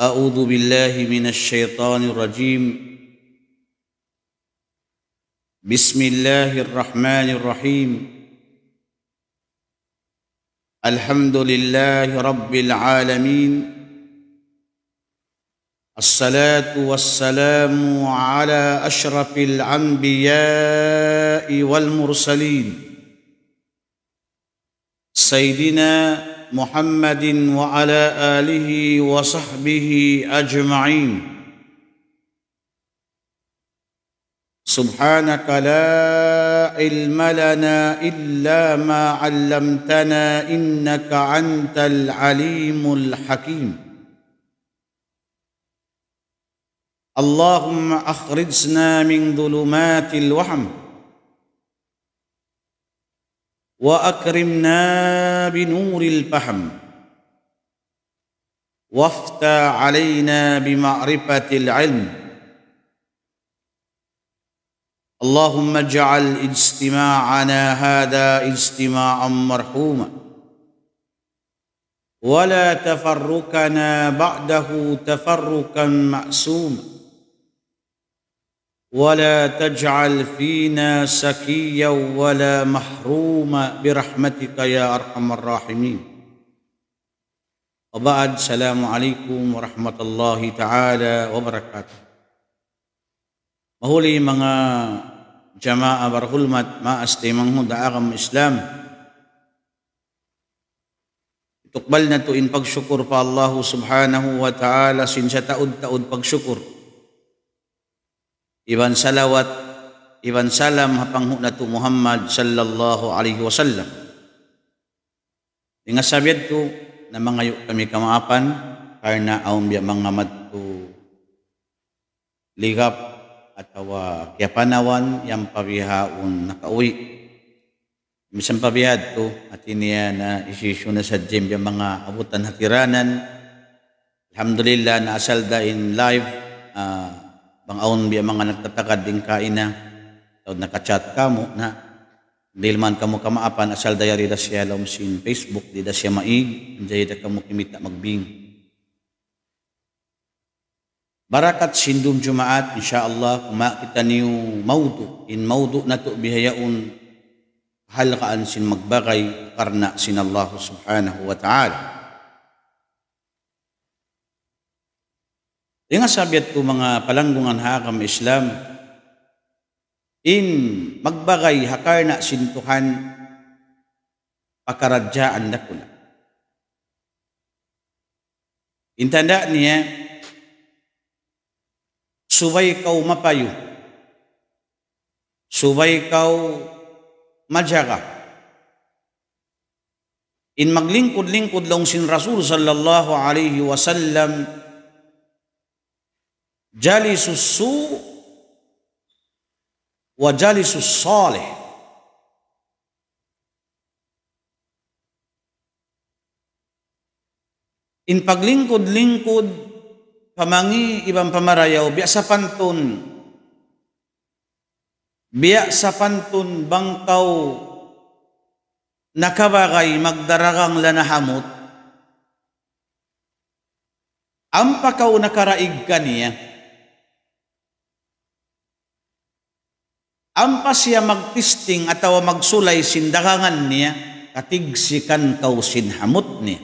أعوذ بالله من الشيطان الرجيم بسم الله الرحمن الرحيم الحمد لله رب العالمين الصلاة والسلام على أشرف الأنبياء والمرسلين سيدنا محمد وعلى اله وصحبه اجمعين سبحانك لا علم لنا الا ما علمتنا انك انت العليم الحكيم اللهم اخرجنا من ظلمات الوهم واكرمنا بنور الفهم وافتى علينا بمعرفه العلم اللهم اجعل اجتماعنا هذا اجتماعا مرحوما ولا تفرقنا بعده تفرقا ماسوما ولا تجعل فينا سكيا ولا محروما برحمتك يا ارحم الراحمين وبعد السلام عليكم ورحمه الله تعالى وبركاته مهولي مغا جماعه برحلمت ما استيمنه دعاهم اسلام تقبلنا تو ان بغشكر فالله سبحانه وتعالى سنشتاود تاود بغشكر iban salawat iban salam hapang tu Muhammad sallallahu alaihi wasallam nga sabiad ko na mangayo kami kamaapan karna aum biya mga madto ligap atawa kaya panawan yang pabihaon nakauwi misang pabihad ko at iniya na isisyo na sa gym yung mga abutan hatiranan Alhamdulillah na asal da in live uh, pangaon biya mga nagtatakad ding kaina tawad nakachat ka mo na dilman ka mo kamaapan asal dayari da siya sin Facebook di da siya maig jay da ka mo kimita magbing Barakat sindum jumaat insyaallah kuma kita niyo maudu in maudu na to bihayaon halkaan sin magbagay karna sin Allah subhanahu wa ta'ala Yung sabiat ko mga palanggungan hakam Islam, in magbagay hakar na sintuhan pakaradyaan na kuna. Intanda niya, subay kau mapayo, subay kau majaga. In maglingkod-lingkod lang sin Rasul sallallahu alaihi wasallam, jalisus su wa jalisus salih in paglingkod-lingkod pamangi ibang pamarayaw biya sa panton biya sa panton bangkaw nakabagay magdaragang lanahamot ang pakaw nakaraig kaniya ampas siya magtisting atawa magsulay sindakangan niya katigsikan kausin hamot niya.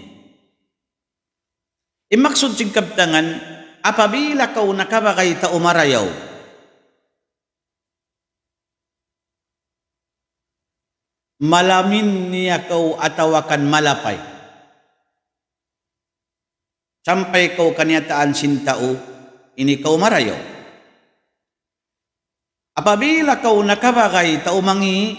Imaksud sing kaptangan apabila kau nakabakay ta umarayaw malamin niya kau atawakan malapay sampai kau kanyataan sintao ini kau marayaw Apabila kau nakabagay taumangi,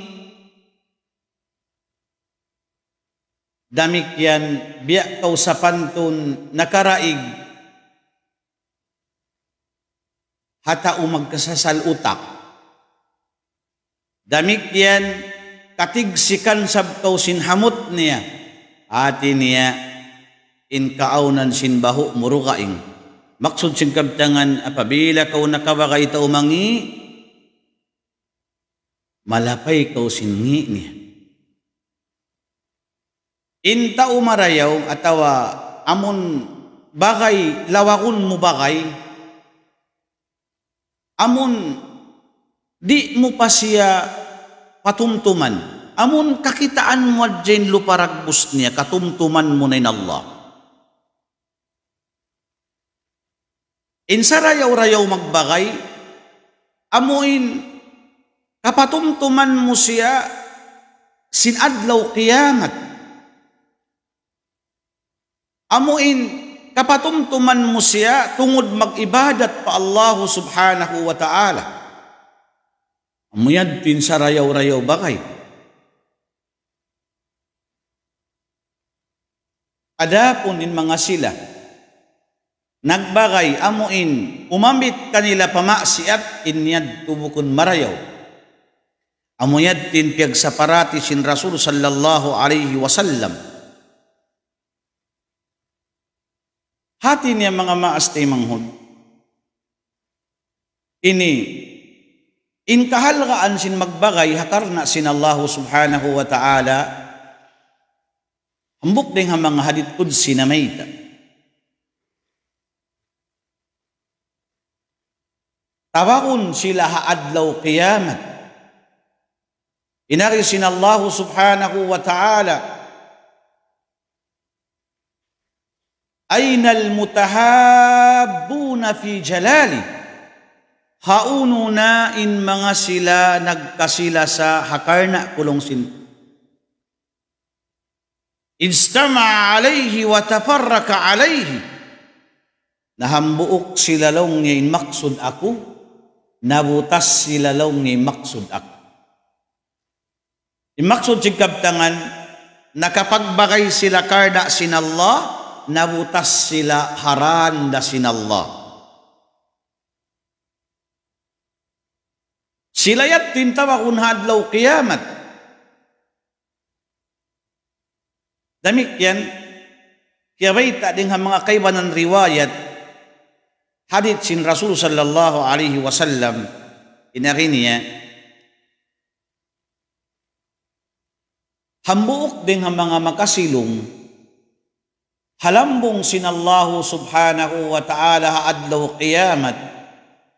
damikyan biya kau sa pantun nakaraig, hata umagkasasal utak. Damikyan katigsikan sab kau sinhamot niya, ati niya in kaunan sinbaho murukaing. Maksud singkabtangan apabila kau nakabagay taumangi, malapay kau singi niya. Inta umarayaw atawa amon bagay lawakon mo bagay amon di mo pa siya patumtuman amon kakitaan mo adyan luparagbus niya katumtuman mo na Allah insa rayaw rayaw magbagay amuin Kapatumtuman mo siya sinadlaw kiyamat. Amuin kapatumtuman mo siya tungod mag-ibadat pa Allah subhanahu wa ta'ala. Amuyad tin sa rayaw-rayaw ba kay? Adapon in mga sila, nagbagay amuin, umamit kanila pamaksiat, inyad tubukon marayaw amuyad tin piyag saparati sin Rasul sallallahu alaihi wasallam. Hati niya mga maas manghod. Ini in kahalgaan sin magbagay hatar na sin Allah subhanahu wa ta'ala hambok ding mga hadit kudsi na mayta. Tawakon sila haadlaw kiyamat Inarisin Allah subhanahu wa ta'ala Aina al-mutahabbuna fi jalali Haununa in mga sila nagkasila sa hakarna kulong sin. Ijtama alayhi wa tafarraka alayhi Nahambuok sila long ni maksud ako Nabutas sila long ni maksud ako Imaksud sig kaptangan, nakapagbakay sila karda sinallah, nabutas sila haran da sinallah. Sila yat tintawa kun hadlaw kiyamat. Damik yan, kaya baita din ang mga kaibanan riwayat, hadith sin Rasul sallallahu alaihi wasallam, inarin niya, hambuok ding ang mga makasilong, halambong sinallahu subhanahu wa ta'ala haadlaw kiyamat,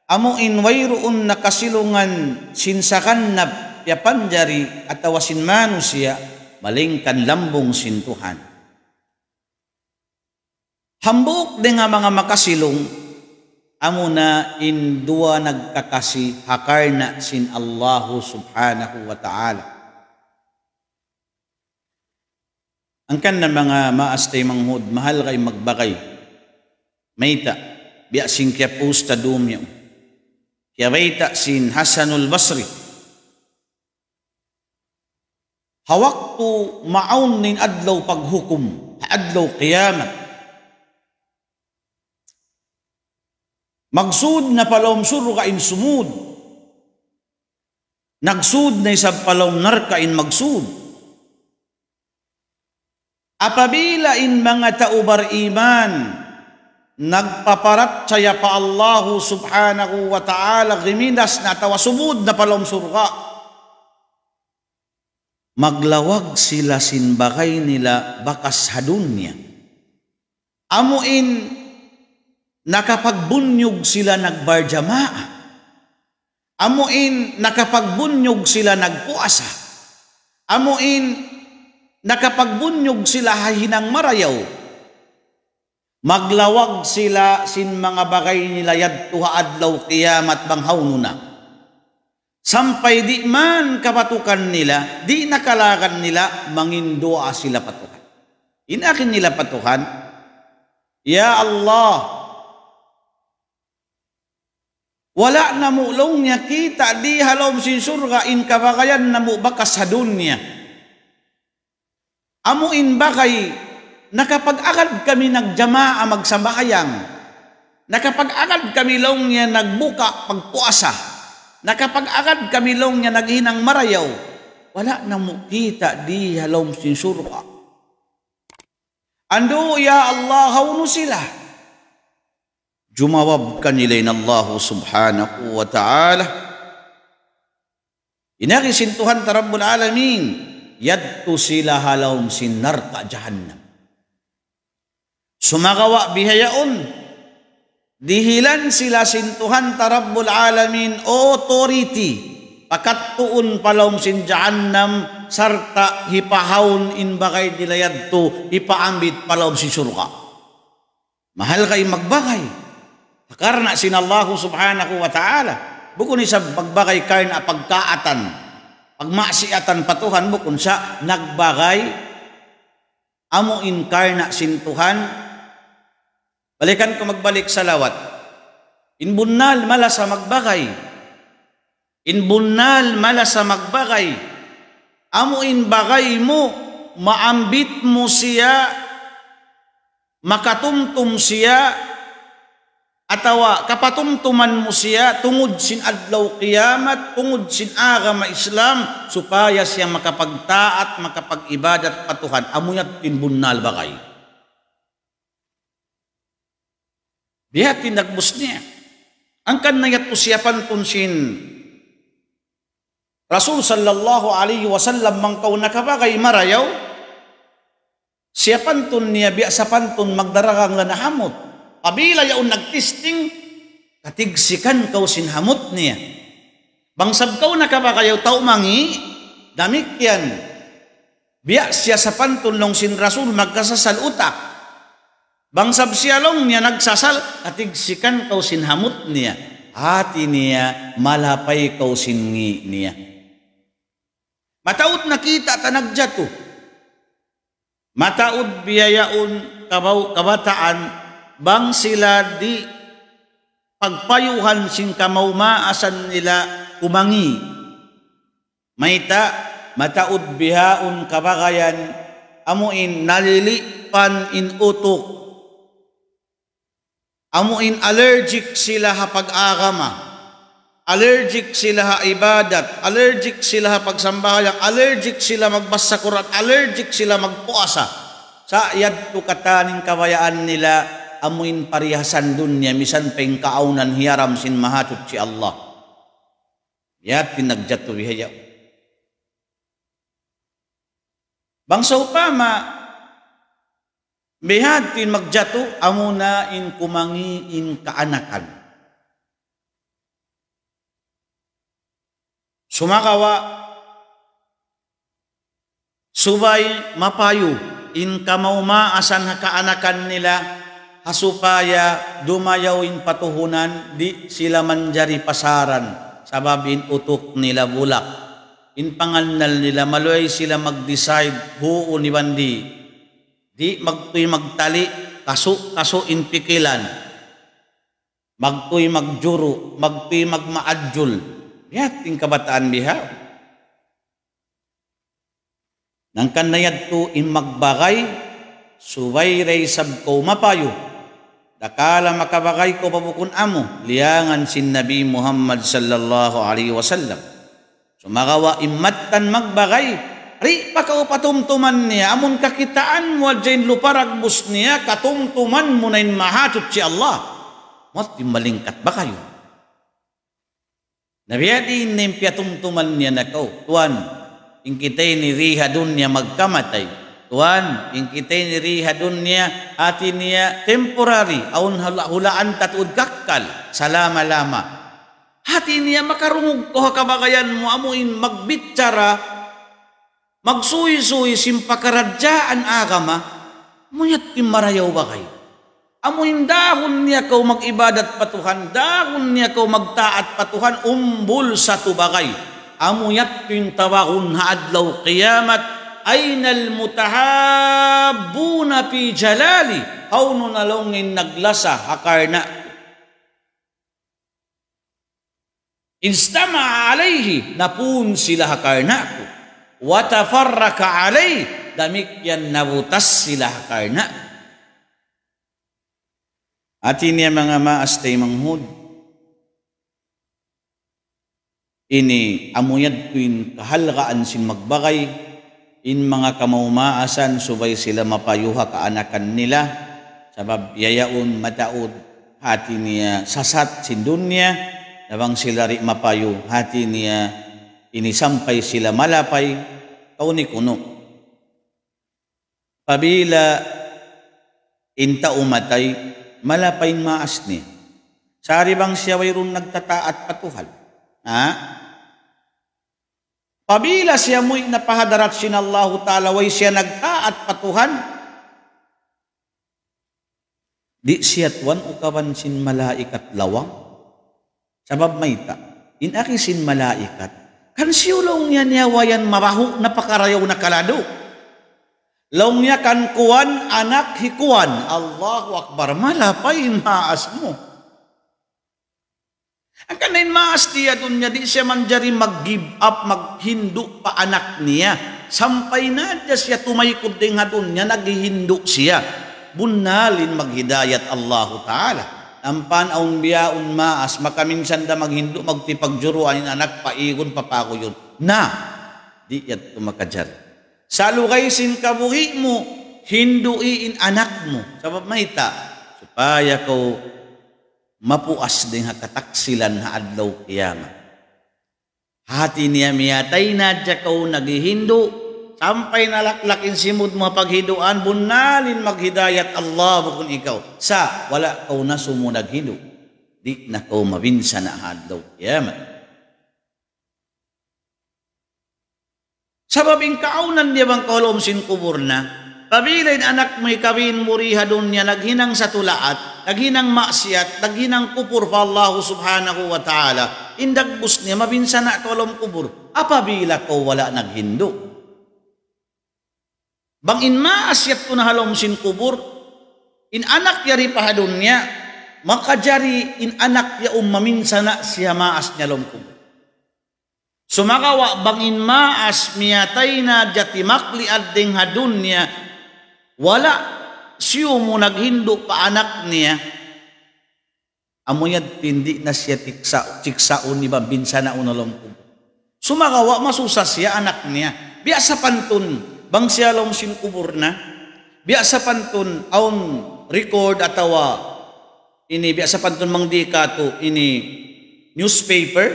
amo inwayroon nakasilungan sinsakanap yapanjari at awasin manusia, malingkan lambong sintuhan. Hambuok din nga mga makasilong, amo na in indua nagkakasi hakarna sin Allahu subhanahu wa ta'ala. Ang kan na mga maastay manghud, mahal kay magbakay. Mayta, biya sing kya pusta dumyo. Kya mayta sin Hasanul Basri. Hawak to maon nin adlaw paghukom, adlaw kiyamat. Magsud na palom ka in sumud. Nagsud na isab palom narka in magsud. Apabila in mga taubar iman, nagpaparat saya pa Allahu subhanahu wa ta'ala giminas na tawasubud na palom surga. Maglawag sila sinbakay nila bakas hadunya. Amuin nakapagbunyog sila nagbarjamaa. Amuin nakapagbunyog sila nagpuasa. Amuin nakapagbunyog sila hahinang marayaw. Maglawag sila sin mga bagay nila yadtuha adlaw kiyamat banghaw nuna. Sampay di man kapatukan nila, di nakalakan nila, mangindoa sila patukan. Inakin nila patukan, Ya Allah, wala na mulong niya kita di halom sin surga in kabagayan na mo bakas sa dunya Amuin ba kay nakapag-agad kami nagjamaa magsambahayang nakapag-agad kami long niya nagbuka pagpuasa, nakapag-agad kami long niya naghinang marayaw, wala na mo kita di halom sinsurwa. Ando ya Allah hauno sila. Jumawab kanilain Allah subhanahu wa ta'ala. Inakisintuhan ta Rabbul Alamin yad'u sila halawm sinarta jahannam. Sumagawa bihayaon, dihilan sila sintuhan tarabbul alamin authority, pakattuon palawm sin jahannam, sarta hipahaon in bakay nila yadto, ipaambit palaum si surga. Mahal kay magbakay. Karna sinallahu subhanahu wa ta'ala. Bukuni sa pagbakay kain apagkaatan. pagkaatan pagmaksiatan patuhan mo kung sa nagbagay amo inkarna sintuhan balikan ko magbalik sa lawat inbunnal mala sa magbagay inbunnal mala sa magbagay amo inbagay mo maambit mo siya makatumtum siya atawa kapatumtuman mo siya tungod sin adlaw kiyamat tungod sin agama islam, supaya siya makapagtaat makapag-ibadat patuhan amuyat tinbunnal ba kay diha tinagbus niya ang kanayat usiyapan sin Rasul sallallahu alaihi wasallam mangkaw nakabagay marayaw siya pantun niya biya sa pantun magdaragang lanahamot Kabila yaon nagtisting, katigsikan kau sinhamot niya. Bangsab kau na kabakayaw tao mangi, damik yan. Biya siya sa pantol nung sinrasul magkasasal utak. Bangsab siya long niya nagsasal, katigsikan kau sinhamot niya. Hati niya, malapay kau singi niya. mataud nakita tanagjato. Mataod biyayaon kabaw kabataan bang sila di pagpayuhan sing kamaumaasan nila umangi mayta mataud bihaun kabagayan amuin nalilipan in utok amuin allergic sila ha pag-agama allergic sila ha ibadat allergic sila ha pagsambahayan allergic sila magbasa kurat allergic sila magpuasa sa yad kataning kabayaan nila amuin parihasan dunia misan pengkaunan hiaram sin maha cuci Allah ya jatuh bihaya ya. bangsa upama Bihatin magjatu amuna in kumangi in kaanakan. Sumakawa subay mapayu in kamauma asan kaanakan nila asupaya dumayawin patuhunan di sila manjari pasaran sababin utok nila bulak in pangalnal nila maluay sila mag-decide huo ni bandi di magtoy magtali kaso kaso in pikilan Magtoy magjuro magtuy magmaadjul yat kabataan biha nang kanayad to in magbagay subay ray sab mapayo Dakala bagai ko babukun amu liangan sin Nabi Muhammad sallallahu alaihi wasallam. Sumagawa immatan magbagay. pakau patumtuman niya amun kakitaan mo jain luparag busnia katumtuman munain nain mahatut si Allah. Mot timbalingkat bakayo. Nabi adi nimpiatumtuman niya nakau Tuan, ingkitay ni Riha dun niya magkamatay Tuan, ingkitay ni riha dunya atin niya temporary aun hulaan tatud kakkal salama lama. Hati niya makarungog ko kabagayan mo amuin magbitsara magsuy-suy simpakaradyaan agama munyat timarayaw ba kayo? Amuin dahon niya kau magibadat ibadat patuhan, dahon niya kau magtaat patuhan, umbul sa tubagay. Amuyat yung tawahon haadlaw kiyamat, aynal mutahabuna fi jalali awno nalongin naglasa hakarna Instama alayhi napun sila hakarna ko. Watafarraka alay damik yan nabutas sila hakarna. At ini mga maastay manghud. Ini amuyad ko yung kahalgaan sin magbagay in mga kamumaasan subay sila mapayuha kaanakan nila sabab yayaon mataud hati niya sasat sindunya nabang sila ri mapayo hati niya inisampay sila malapay kauni kuno pabila inta umatay malapay maas ni sari bang siya wayrong nagtataat patuhal ha Pabila siya mo'y napahadarat sinallahu ta'ala way siya at patuhan. Di siya tuwan ukawan sin malaikat lawang. Sabab may ta. Inakisin malaikat. Kan siyulong niya niyawayan marahu napakarayaw na kalado. Laong niya kan kuwan anak hikuan. Allahu Akbar. Malapay maas mo. Ang kanin maas niya dun niya, di siya man jari mag-give up, maghindu pa anak niya. Sampay na niya siya tumaykod din nga dun niya, naghihindu siya. Bunalin maghidayat Allahu Ta'ala. Ampan aun biyaon maas, makaminsan da maghindu, magtipagjuruan yung anak, paigon, papako papakuyon. Na, di yan tumakajar. Salugaysin kabuhi mo, hinduiin anak mo. Sabab mahita, supaya ko mapuas din ha kataksilan ha adlaw kiyama. Hati niya miyatay na jakaw naghihindo, tampay na laklakin mga paghiduan, bunalin maghidayat Allah kung ikaw. Sa, wala kau na sumunag hindo. Di na kau mabinsa na hadlaw kiyamat. Sababing kaunan niya bang kaulom sin kubur na, Pabilin anak may kawin muriha dunya, naghinang sa tulaat, naghinang maksiat, naghinang kupur pa Allah subhanahu wa ta'ala. Indagbus niya, mabinsan na tolong kubur. Apabila ko wala naghindo. Bang in maasyat ko na halom sin kubur, in anak yari pa doon niya, makajari in anak ya umaminsan um, na siya maas niya lom kubur. Sumakawa bangin maas miyatay na jatimakli at ding hadunya wala siyo mo naghindo pa anak niya. Amuyad pindi na siya tiksa, tiksaon ni ba, na unolong kubo. Sumagawa masusa siya anak niya. Biya sa pantun, bang siya long sin kubur na. Biya sa pantun, aon record atawa ini biya sa pantun mang di ini newspaper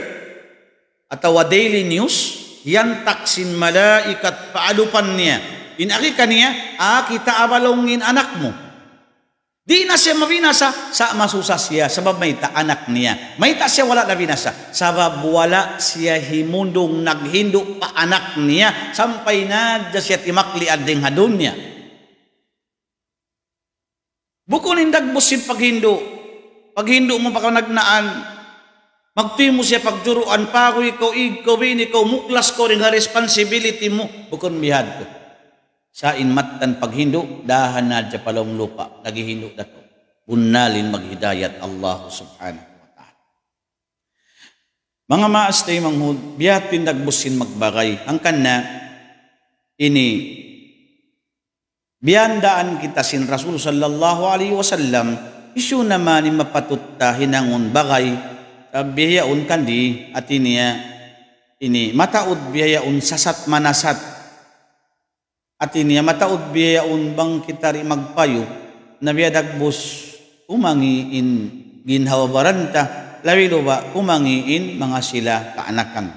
atawa daily news yan taksin malaikat paalupan niya Inaki kaniya, ah, kita abalongin anak mo. Di na siya mabinasa, sa masusa siya, sabab may ta anak niya. May ta siya wala na binasa, sabab wala siya himundong naghindo pa anak niya, sampay na siya timakli at ding hadunya. Bukunin dagbusin paghindo, paghindo mo pa nagnaan, magtimo siya pagjuruan, pago ikaw, ikaw, ikaw, muklas ko rin responsibility mo, bukon bihad ko sa inmatan paghindo dahan na dya palong lupa nagihindo dato bunnalin maghidayat Allah subhanahu wa ta'ala mga maas manghud biat pindagbusin magbagay ang kanna ini biandaan kita sin Rasul sallallahu alaihi wasallam isyu naman ni mapatutta hinangon bagay bihayaon kandi at iniya ini mataud bihayaon sasat manasat at iniya mataod biyaon bang kitari magpayo na biyadagbus umangiin ginhawabaranta lawi ba umangiin mga sila kaanakan.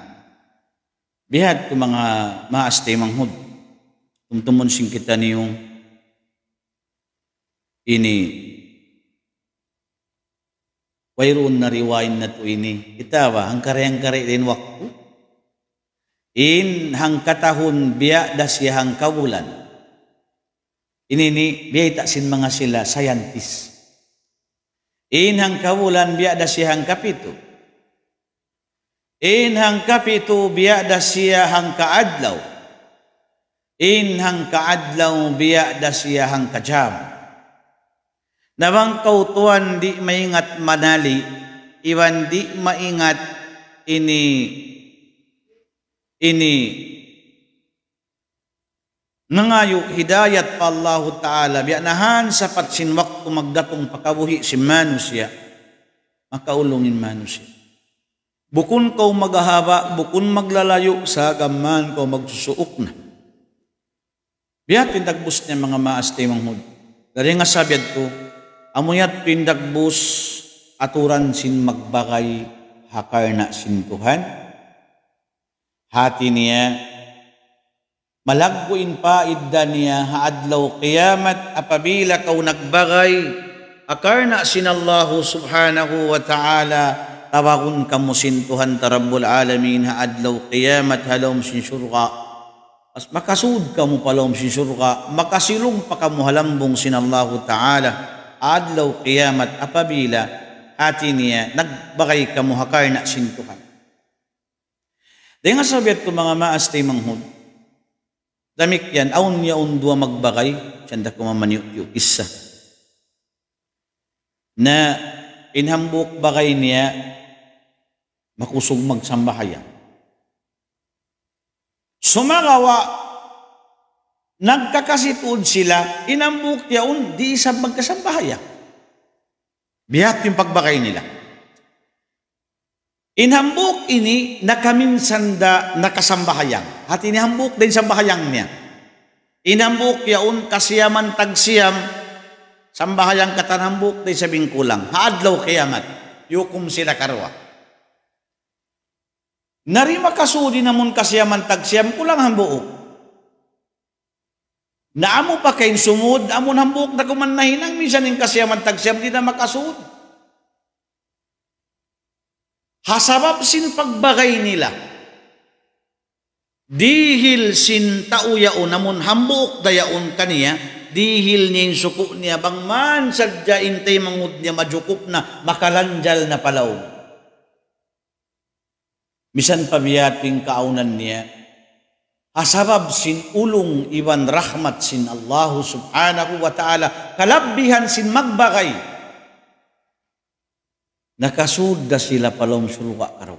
Bihat ko mga maaste manghud. Tumtumon sing kita niyong ini Wayroon na riwain na to ini. Kita ba, ang kare-ang kare din wakto in hangkatahon biya dasya hangkawulan. Inini biya taksin mga sila scientist. In hangkawulan biya dasya hangkapito. In hangkapito biya dasya hangkaadlaw. In hangkaadlaw biya dasya hangkajam. Nabang kautuan di maingat manali, iwan di maingat ini ini nangayo hidayat pa Allah Ta'ala biyanahan sapat sinwak magdatong pakabuhi si manusya makaulungin manusia bukun kau magahaba bukun maglalayo sa gamman ko magsusuok na biyat pindagbus niya mga maas timanghod dari nga sabiad ko amuyat pindagbus aturan sin magbakay hakar na sin Tuhan hati niya. Malagpuin pa idda niya haadlaw qiyamat apabila kau nagbagay akarna sinallahu subhanahu wa ta'ala tawagun kamusintuhan tarabbul alamin haadlaw qiyamat halom sinsurqa as makasud ka mo palom sinsurqa makasilong pa ka mo halambong sinallahu ta'ala adlaw qiyamat apabila hati niya nagbagay ka mo hakarna sintuhan dahil nga sabihat ko mga maas tayo manghod. Damik yan, aun niya undua magbakay, siyan da kumaman yung isa. Na inhambuk bakay niya, makusog magsambahayan. Sumagawa, nagkakasitod sila, inambuk yaon, di isang magkasambahaya. Bihat yung pagbakay nila. Inhambuk ini nakaminsanda nakasambahayang. At inihambuk din sambahayang niya. Inhambuk yaon kasiyaman tagsiyam sambahayang katanhambuk din sabing kulang. Haadlaw kiyamat. Yukum sila karwa. Narima kasudi namon kasiyaman tagsiyam kulang hambuok. Naamo pa kayin sumod, amon hambuk na kuman nahinang minsan yung kasiyaman tagsiyam di na makasud. Hasabab sin pagbagay nila. Dihil sin tauyaon namun hambuok dayaon kaniya, dihil niya suku niya bang man sadya intay mangud niya majukup na makalanjal na palaw. Misan pabiyating kaunan niya, asabab sin ulung iwan rahmat sin Allahu subhanahu wa ta'ala, kalabihan sin magbagay, nakasud na sila palong suluwa karo.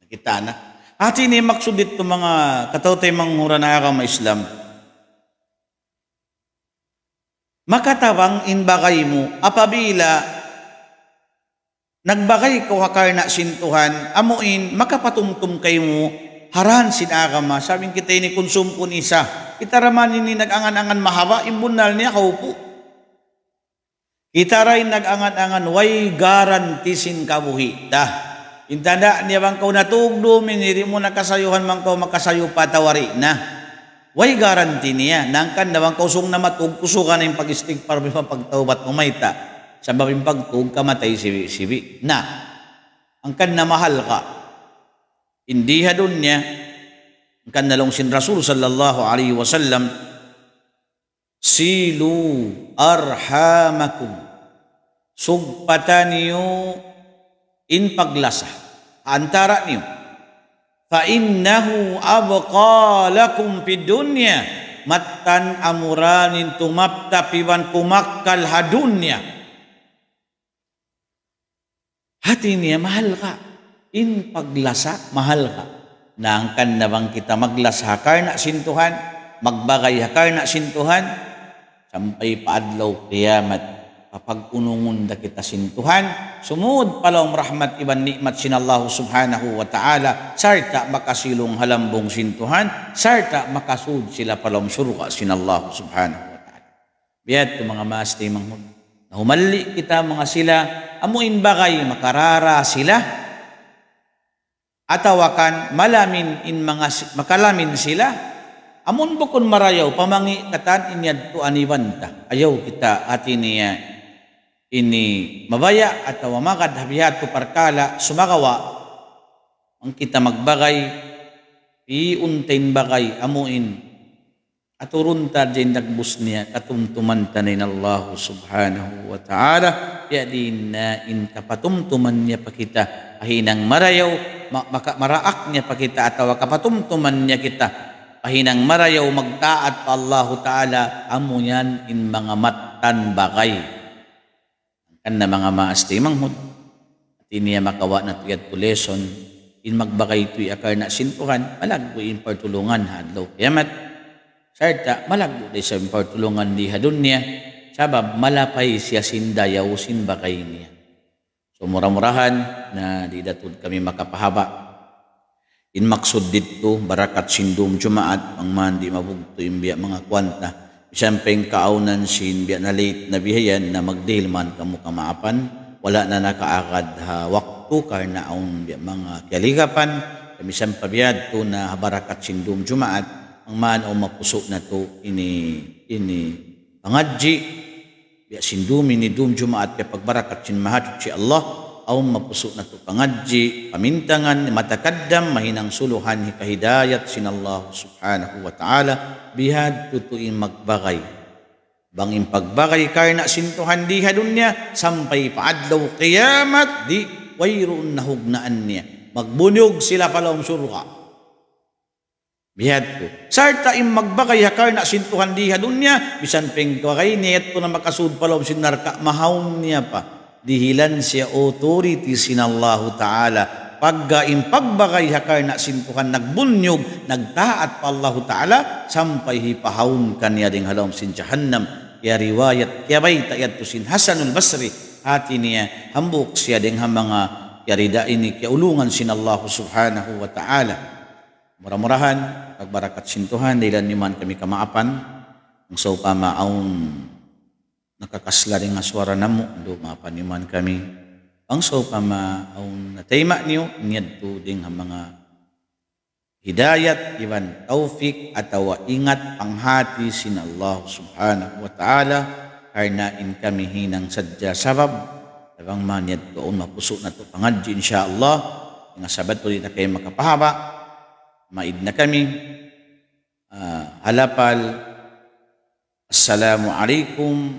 Nakita na. Ati ni maksud dito mga katawtay manghura na ka Islam. Makatawang inbakay mo, apabila nagbakay ko hakar na sintuhan, amuin, makapatumtum kayo mo, haran agama. sabing kita ini konsum ko ni isa, itaramanin ni nagangan-angan mahaba, imbunal niya kaupo. Itaray nagangan-angan way garantisin kabuhi. Dah. Intanda niya bang kau natugdumin, hindi mo nakasayuhan man kau makasayo patawari na. Way garanti niya. Nangkan na bang kausong na matugkusukan ang pag-istigpar pa pagtaubat umayta. Sa babing pagtug kamatay sibi-sibi. Na. Ang kan na mahal ka. Hindi ha dun niya. Ang kan na sin Rasul sallallahu alaihi wasallam. Silu arhamakum sugpata niyo in paglasa antara niyo fa innahu abqa lakum fid dunya mattan amuranin tumapta piwan kumakkal hadunya hati niya mahal ka in paglasa mahal ka naangkan na bang kita maglasa kar na sintuhan magbagay kar na sintuhan sampay paadlaw kiyamat kapag unungon da kita sintuhan, sumud palong rahmat iban nikmat sinallahu subhanahu wa ta'ala, sarta makasilong halambong sintuhan, sarta makasud sila palong surga sinallahu subhanahu wa ta'ala. Biyat ko mga maasti manghun. Nahumali kita mga sila, amuin bagay makarara sila, atawakan malamin in mga makalamin sila, Amun bukon marayaw pamangi katan inyad tu anibanta. Ayaw kita ati niya ini mabaya at wamagad habihat ko parkala sumagawa ang kita magbagay iuntain bagay amuin aturun ta jay nagbus niya katumtuman tanin Allah subhanahu wa ta'ala yadin na intapatumtuman niya pakita ahinang marayaw maka maraak niya pakita atawa kapatumtuman niya kita ahinang marayaw magtaat pa Allah ta'ala amunyan in mga matan bagay kan na mga maasti manghud at iniya makawa na tuyad to lesson in magbakay tuy akar na sintuhan malagpo in partulungan hadlaw kiamat sarta malagpo day sa partulungan di hadun niya sabab malapay siya sindayaw sinbakay niya so muramurahan na di datud kami makapahaba in maksud dito barakat sindum jumaat ang mandi mabugto imbiya mga kwanta Siyempre, kaunan sin biya na late na bihayan na magdilman kamo kamaapan, wala na nakaakad ha waktu kar na ang mga kaligapan, kami siyang pabiyad to na barakat sin dum jumaat, ang man o mapuso na to ini ini pangadji, biya sin dumi ni dum jumaat kapag barakat sin mahadji Allah, aw mapuso na to pangadji pamintangan matakaddam mahinang suluhan kahidayat sinallah subhanahu wa ta'ala bihad tutuin magbagay bangin pagbagay karna sintuhan diha dunya sampai paadlaw kiyamat di wayroon nahugnaan niya magbunyog sila palawang surga bihad ko sarta im magbagay ha karna sintuhan diha dunya bisan pengkagay niya ito na makasud palawang sinarka mahaw niya pa dihilan siya authority sin sinallahu ta'ala pagga in pagbagay hakar na sintukan nagbunyog nagtaat pa Allah ta'ala sampay hipahawn kaniya ding halom sin jahannam kaya riwayat kaya bay tayad to sin Hasanul Basri hati niya hambuk siya ding mga kaya rida ini kaya ulungan sin Allah subhanahu wa ta'ala murah-murahan pagbarakat sintuhan dahilan niman kami kamaapan ang sopa pa maaong nakakasla rin nga swara namo do mapaniman kami ang so kama na natayma niyo niadto ding ang mga hidayat iwan taufik atawa ingat panghati sin Allah subhanahu wa ta'ala karnain kami hinang sadya sabab tabang maniad ko mapuso na to pangadji, insyaallah nga sabat ko na kayo makapahaba maid na kami uh, halapal Assalamu alaikum